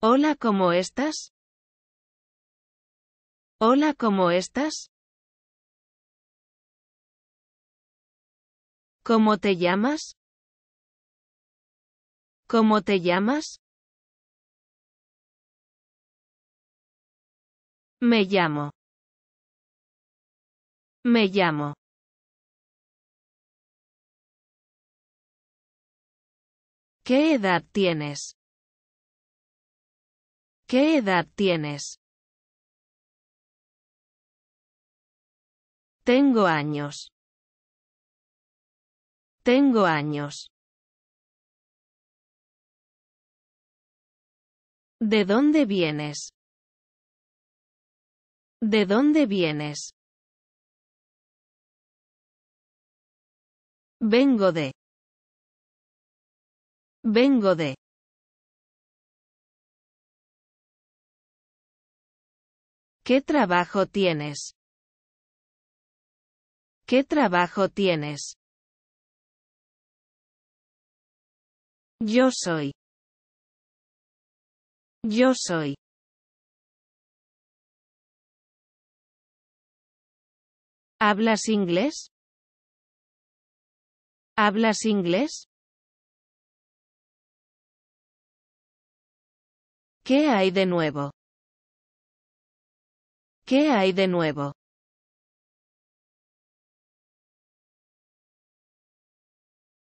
Hola, ¿cómo estás? Hola, ¿cómo estás? ¿Cómo te llamas? ¿Cómo te llamas? Me llamo. Me llamo. ¿Qué edad tienes? ¿Qué edad tienes? Tengo años. Tengo años. ¿De dónde vienes? ¿De dónde vienes? Vengo de. Vengo de. ¿Qué trabajo tienes? ¿Qué trabajo tienes? Yo soy. Yo soy. ¿Hablas inglés? ¿Hablas inglés? ¿Qué hay de nuevo? ¿Qué hay de nuevo?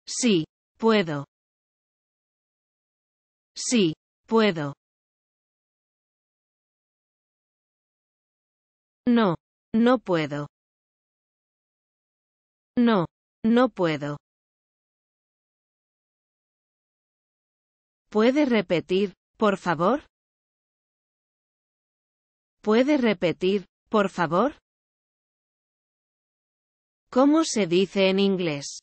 Sí, puedo. Sí, puedo. No, no puedo. No, no puedo. ¿Puede repetir, por favor? ¿Puede repetir, por favor? ¿Cómo se dice en inglés?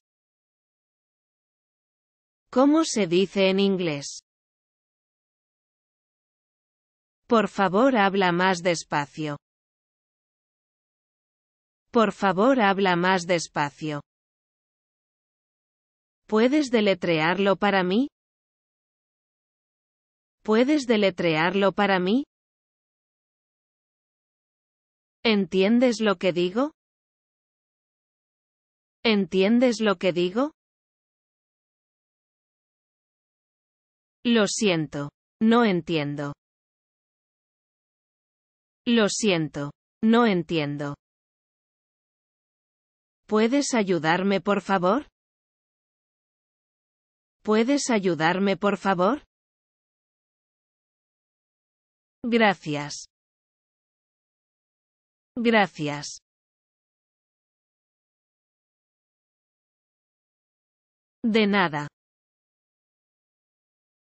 ¿Cómo se dice en inglés? Por favor habla más despacio. Por favor habla más despacio. ¿Puedes deletrearlo para mí? ¿Puedes deletrearlo para mí? ¿Entiendes lo que digo? ¿Entiendes lo que digo? Lo siento. No entiendo. Lo siento. No entiendo. ¿Puedes ayudarme por favor? ¿Puedes ayudarme por favor? Gracias. Gracias. De nada.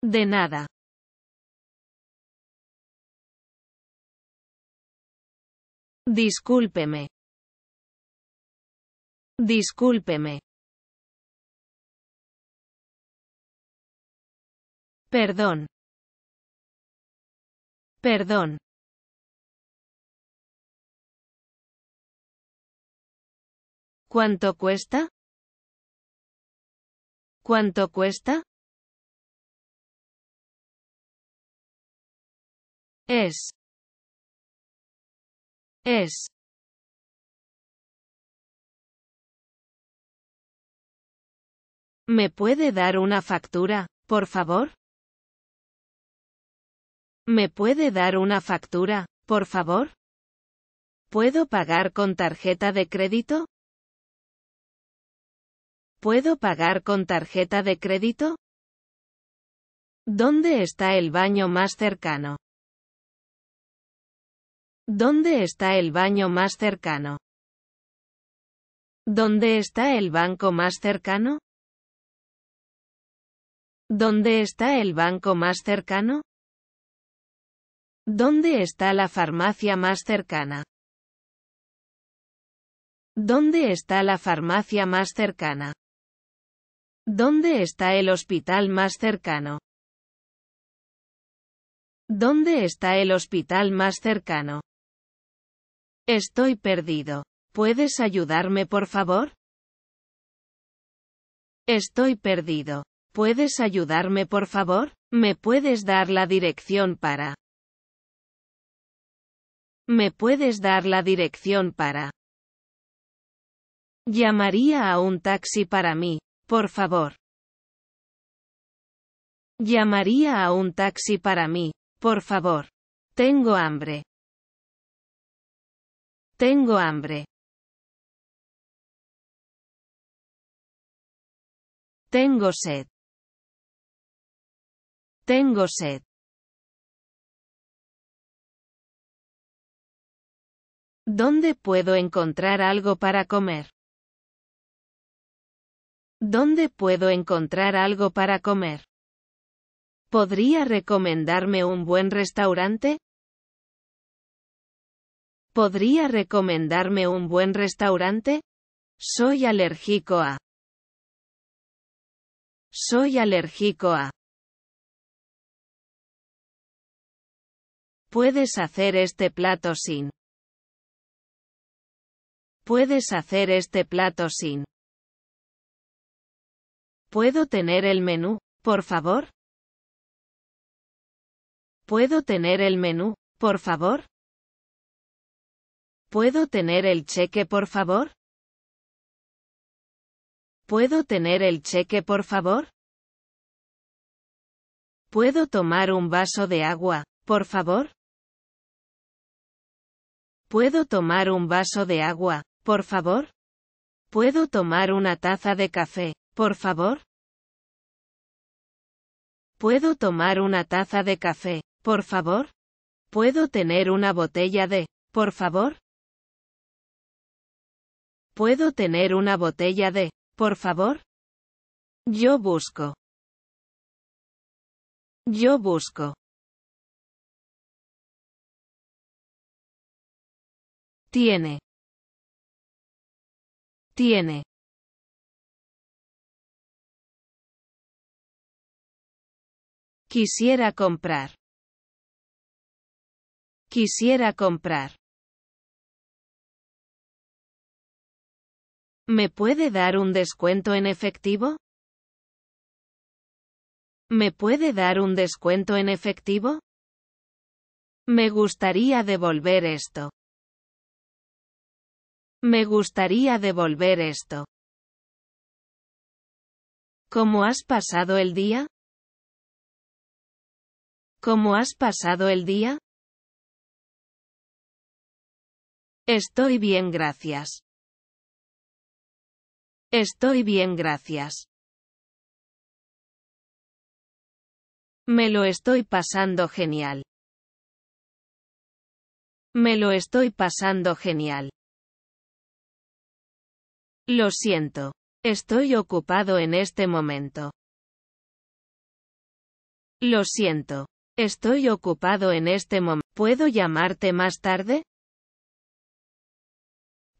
De nada. Discúlpeme. Discúlpeme. Perdón. Perdón. ¿Cuánto cuesta? ¿Cuánto cuesta? Es. Es. ¿Me puede dar una factura, por favor? ¿Me puede dar una factura, por favor? ¿Puedo pagar con tarjeta de crédito? ¿Puedo pagar con tarjeta de crédito? ¿Dónde está el baño más cercano? ¿Dónde está el baño más cercano? ¿Dónde está el banco más cercano? ¿Dónde está el banco más cercano? ¿Dónde está la farmacia más cercana? ¿Dónde está la farmacia más cercana? ¿Dónde está el hospital más cercano? ¿Dónde está el hospital más cercano? Estoy perdido. ¿Puedes ayudarme por favor? Estoy perdido. ¿Puedes ayudarme por favor? ¿Me puedes dar la dirección para? ¿Me puedes dar la dirección para? Llamaría a un taxi para mí, por favor. Llamaría a un taxi para mí, por favor. Tengo hambre. Tengo hambre. Tengo sed. Tengo sed. ¿Dónde puedo encontrar algo para comer? ¿Dónde puedo encontrar algo para comer? ¿Podría recomendarme un buen restaurante? ¿Podría recomendarme un buen restaurante? Soy alérgico a. Soy alérgico a. Puedes hacer este plato sin. Puedes hacer este plato sin. ¿Puedo tener el menú, por favor? ¿Puedo tener el menú, por favor? ¿Puedo tener el cheque, por favor? ¿Puedo tener el cheque, por favor? ¿Puedo tomar un vaso de agua, por favor? ¿Puedo tomar un vaso de agua, por favor? ¿Puedo tomar una taza de café, por favor. ¿Puedo tomar una taza de café, por favor? ¿Puedo tener una botella de, por favor? ¿Puedo tener una botella de, por favor? Yo busco. Yo busco. Tiene. Tiene. Quisiera comprar. Quisiera comprar. ¿Me puede dar un descuento en efectivo? ¿Me puede dar un descuento en efectivo? Me gustaría devolver esto. Me gustaría devolver esto. ¿Cómo has pasado el día? ¿Cómo has pasado el día? Estoy bien, gracias. Estoy bien, gracias. Me lo estoy pasando genial. Me lo estoy pasando genial. Lo siento. Estoy ocupado en este momento. Lo siento. Estoy ocupado en este momento. ¿Puedo llamarte más tarde?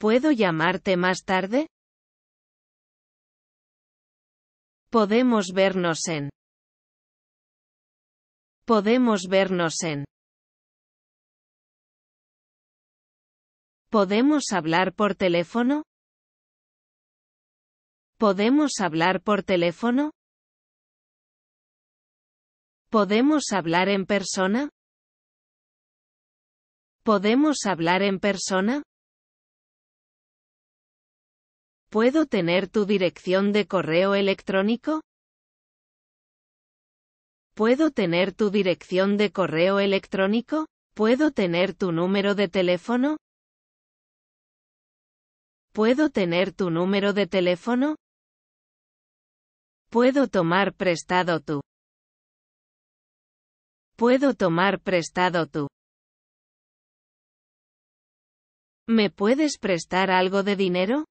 ¿Puedo llamarte más tarde? Podemos vernos en. Podemos vernos en. ¿Podemos hablar por teléfono? ¿Podemos hablar por teléfono? ¿Podemos hablar en persona? ¿Podemos hablar en persona? ¿Puedo tener tu dirección de correo electrónico? ¿Puedo tener tu dirección de correo electrónico? ¿Puedo tener tu número de teléfono? ¿Puedo tener tu número de teléfono? Puedo tomar prestado tu Puedo tomar prestado tú? ¿Me puedes prestar algo de dinero?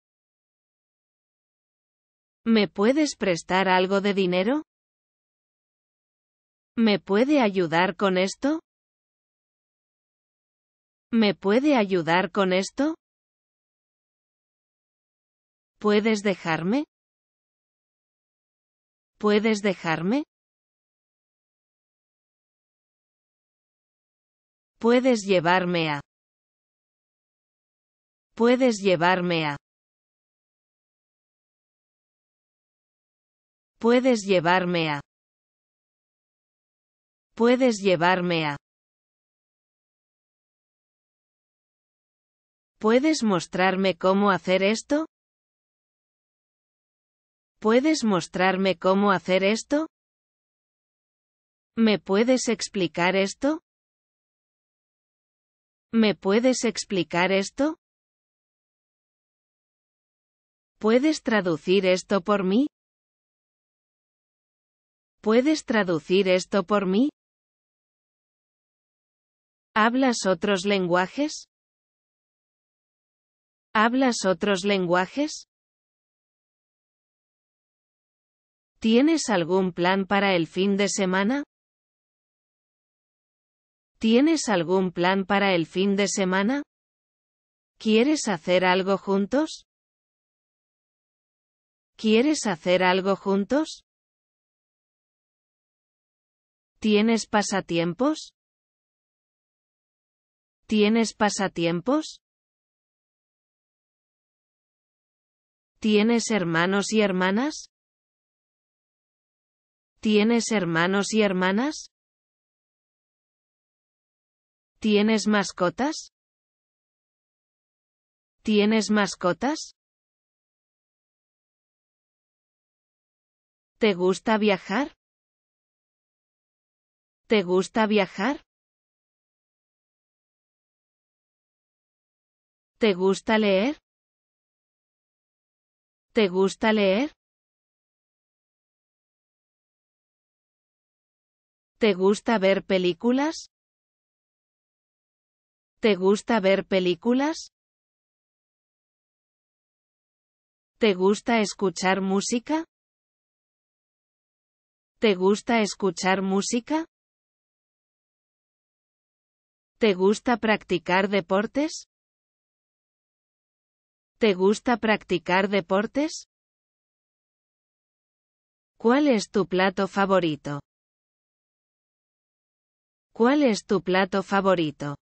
¿Me puedes prestar algo de dinero? ¿Me puede ayudar con esto? ¿Me puede ayudar con esto? ¿Puedes dejarme? ¿Puedes dejarme? Puedes llevarme a. Puedes llevarme a. Puedes llevarme a. Puedes llevarme a. ¿Puedes mostrarme cómo hacer esto? ¿Puedes mostrarme cómo hacer esto? ¿Me puedes explicar esto? ¿Me puedes explicar esto? ¿Puedes traducir esto por mí? ¿Puedes traducir esto por mí? ¿Hablas otros lenguajes? ¿Hablas otros lenguajes? ¿Tienes algún plan para el fin de semana? ¿Tienes algún plan para el fin de semana? ¿Quieres hacer algo juntos? ¿Quieres hacer algo juntos? ¿Tienes pasatiempos? ¿Tienes pasatiempos? ¿Tienes hermanos y hermanas? ¿Tienes hermanos y hermanas? ¿Tienes mascotas? ¿Tienes mascotas? ¿Te gusta viajar? ¿Te gusta viajar? ¿Te gusta leer? ¿Te gusta leer? ¿Te gusta ver películas? ¿Te gusta ver películas? ¿Te gusta escuchar música? ¿Te gusta escuchar música? ¿Te gusta practicar deportes? ¿Te gusta practicar deportes? ¿Cuál es tu plato favorito? ¿Cuál es tu plato favorito?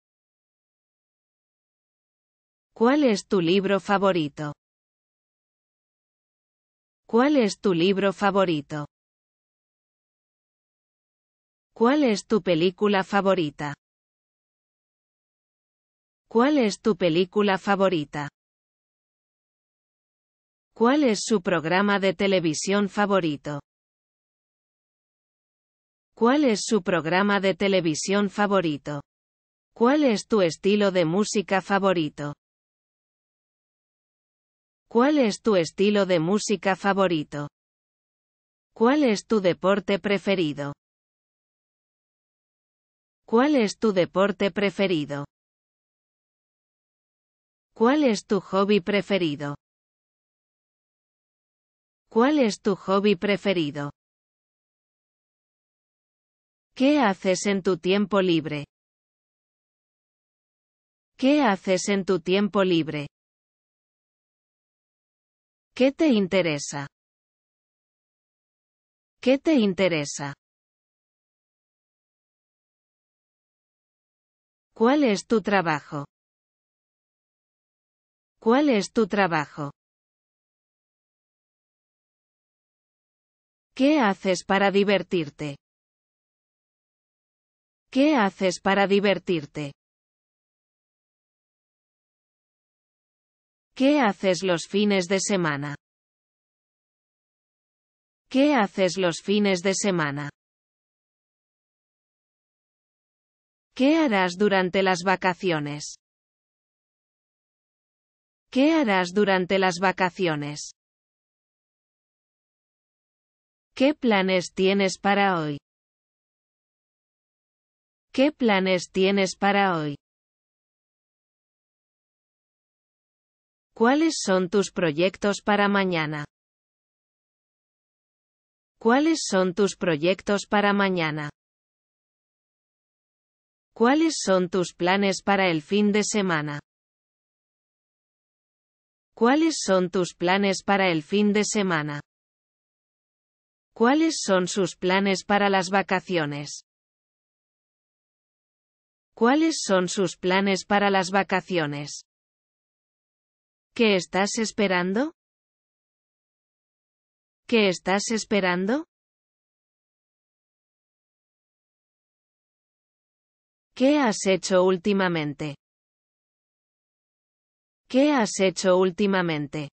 ¿Cuál es tu libro favorito? ¿Cuál es tu libro favorito? ¿Cuál es tu película favorita? ¿Cuál es tu película favorita? ¿Cuál es su programa de televisión favorito? ¿Cuál es su programa de televisión favorito? ¿Cuál es tu estilo de música favorito? ¿Cuál es tu estilo de música favorito? ¿Cuál es tu deporte preferido? ¿Cuál es tu deporte preferido? ¿Cuál es tu hobby preferido? ¿Cuál es tu hobby preferido? ¿Qué haces en tu tiempo libre? ¿Qué haces en tu tiempo libre? ¿Qué te interesa? ¿Qué te interesa? ¿Cuál es tu trabajo? ¿Cuál es tu trabajo? ¿Qué haces para divertirte? ¿Qué haces para divertirte? ¿Qué haces los fines de semana? ¿Qué haces los fines de semana? ¿Qué harás durante las vacaciones? ¿Qué harás durante las vacaciones? ¿Qué planes tienes para hoy? ¿Qué planes tienes para hoy? ¿Cuáles son tus proyectos para mañana? ¿Cuáles son tus proyectos para mañana? ¿Cuáles son tus planes para el fin de semana? ¿Cuáles son tus planes para el fin de semana? ¿Cuáles son sus planes para las vacaciones? ¿Cuáles son sus planes para las vacaciones? ¿Qué estás esperando? ¿Qué estás esperando? ¿Qué has hecho últimamente? ¿Qué has hecho últimamente?